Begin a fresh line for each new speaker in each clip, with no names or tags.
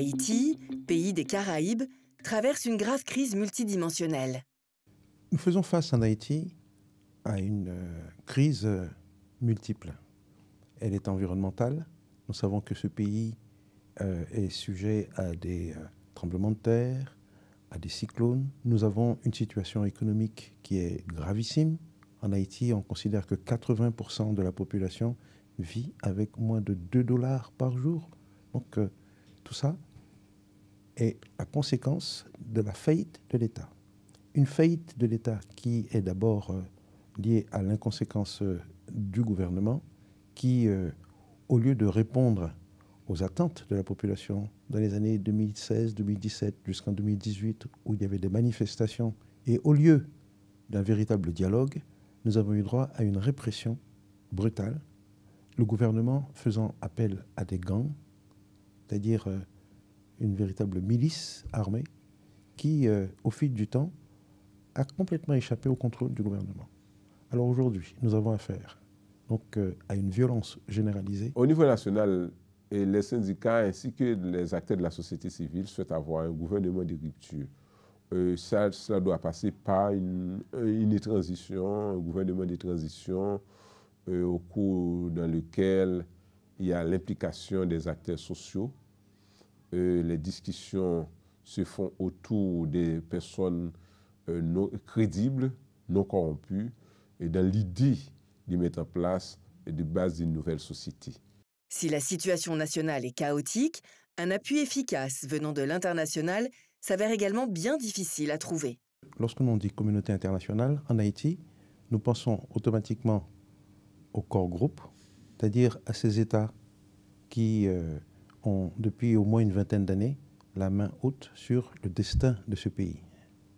Haïti, pays des Caraïbes, traverse une grave crise multidimensionnelle.
Nous faisons face en Haïti à une euh, crise euh, multiple. Elle est environnementale. Nous savons que ce pays euh, est sujet à des tremblements de terre, à des cyclones. Nous avons une situation économique qui est gravissime. En Haïti, on considère que 80% de la population vit avec moins de 2 dollars par jour. Donc tout ça, est la conséquence de la faillite de l'État. Une faillite de l'État qui est d'abord euh, liée à l'inconséquence euh, du gouvernement, qui, euh, au lieu de répondre aux attentes de la population dans les années 2016, 2017 jusqu'en 2018, où il y avait des manifestations, et au lieu d'un véritable dialogue, nous avons eu droit à une répression brutale, le gouvernement faisant appel à des gangs, c'est-à-dire une véritable milice armée qui, euh, au fil du temps, a complètement échappé au contrôle du gouvernement. Alors aujourd'hui, nous avons affaire donc, euh, à une violence généralisée. Au niveau
national, et les syndicats ainsi que les acteurs de la société civile souhaitent avoir un gouvernement de rupture. Euh, ça, cela doit passer par une, une transition, un gouvernement de transition au cours dans lequel il y a l'implication des acteurs sociaux, les discussions se font autour des personnes euh, non, crédibles, non corrompues, et dans l'idée de mettre en place et de base d'une nouvelle société.
Si la situation nationale est chaotique, un appui efficace venant de l'international s'avère également bien difficile à trouver.
Lorsque l'on
dit communauté internationale, en Haïti, nous pensons automatiquement au corps groupe, c'est-à-dire à ces États qui euh, ont, depuis au moins une vingtaine d'années, la main haute sur le destin de ce pays.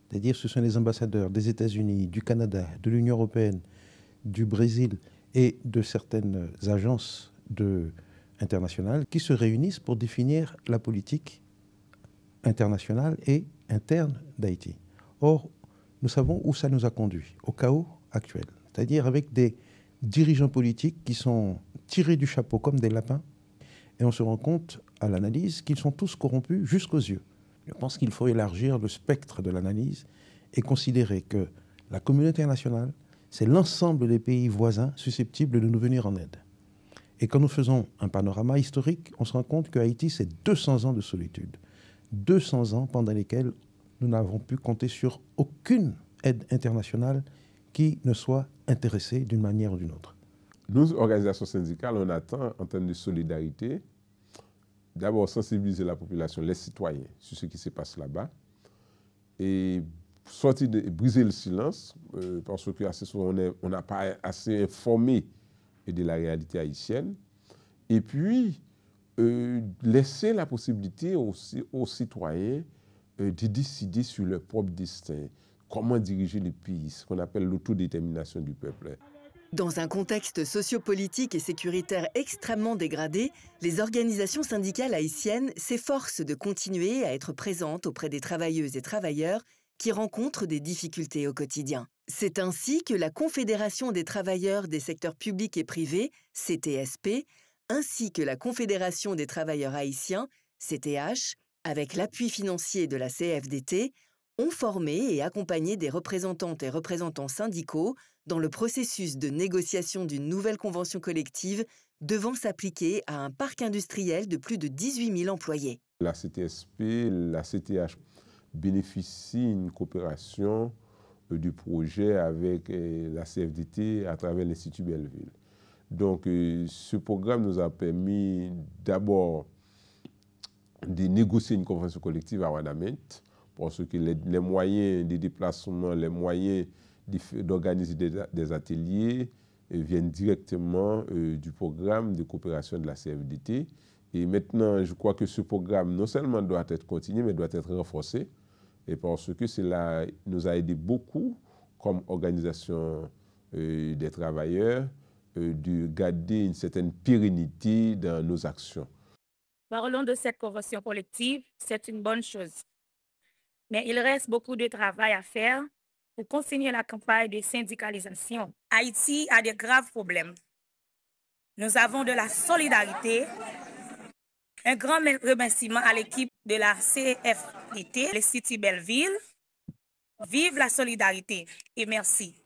C'est-à-dire ce sont les ambassadeurs des États-Unis, du Canada, de l'Union européenne, du Brésil et de certaines agences internationales qui se réunissent pour définir la politique internationale et interne d'Haïti. Or, nous savons où ça nous a conduit, au chaos actuel, c'est-à-dire avec des dirigeants politiques qui sont tirés du chapeau comme des lapins et on se rend compte à l'analyse qu'ils sont tous corrompus jusqu'aux yeux. Je pense qu'il faut élargir le spectre de l'analyse et considérer que la communauté internationale, c'est l'ensemble des pays voisins susceptibles de nous venir en aide. Et quand nous faisons un panorama historique, on se rend compte que Haïti, c'est 200 ans de solitude. 200 ans pendant lesquels nous n'avons pu compter sur aucune aide internationale qui ne soit intéressée d'une manière ou d'une autre
nous, organisations syndicales, on attend, en termes de solidarité, d'abord sensibiliser la population, les citoyens, sur ce qui se passe là-bas, et sortir briser le silence, euh, parce que on n'a pas assez informé de la réalité haïtienne, et puis euh, laisser la possibilité aussi aux citoyens euh, de décider sur leur propre destin, comment diriger le pays, ce qu'on appelle l'autodétermination du peuple.
Dans un contexte sociopolitique et sécuritaire extrêmement dégradé, les organisations syndicales haïtiennes s'efforcent de continuer à être présentes auprès des travailleuses et travailleurs qui rencontrent des difficultés au quotidien. C'est ainsi que la Confédération des travailleurs des secteurs publics et privés, CTSP, ainsi que la Confédération des travailleurs haïtiens, CTH, avec l'appui financier de la CFDT, ont formé et accompagné des représentantes et représentants syndicaux dans le processus de négociation d'une nouvelle convention collective devant s'appliquer à un parc industriel de plus de 18 000 employés.
La CTSP, la CTH bénéficient d'une coopération euh, du projet avec euh, la CFDT à travers l'Institut Belleville. Donc euh, ce programme nous a permis d'abord de négocier une convention collective à Wanamint, parce que les, moyens de déplacement, les moyens d'organiser des, ateliers euh, viennent directement euh, du programme de coopération de la CFDT. Et maintenant, je crois que ce programme, non seulement doit être continué, mais doit être renforcé. Et parce que cela nous a aidé beaucoup comme organisation euh, des travailleurs de garder une certaine pérennité dans nos actions.
Parlons de cette convention collective, c'est une bonne chose mais il reste beaucoup de travail à faire pour continuer la campagne de syndicalisation. Haïti a de graves problèmes. Nous avons de la solidarité. Un grand remerciement à l'équipe de la CFDT, le City Belleville. Vive la solidarité et merci.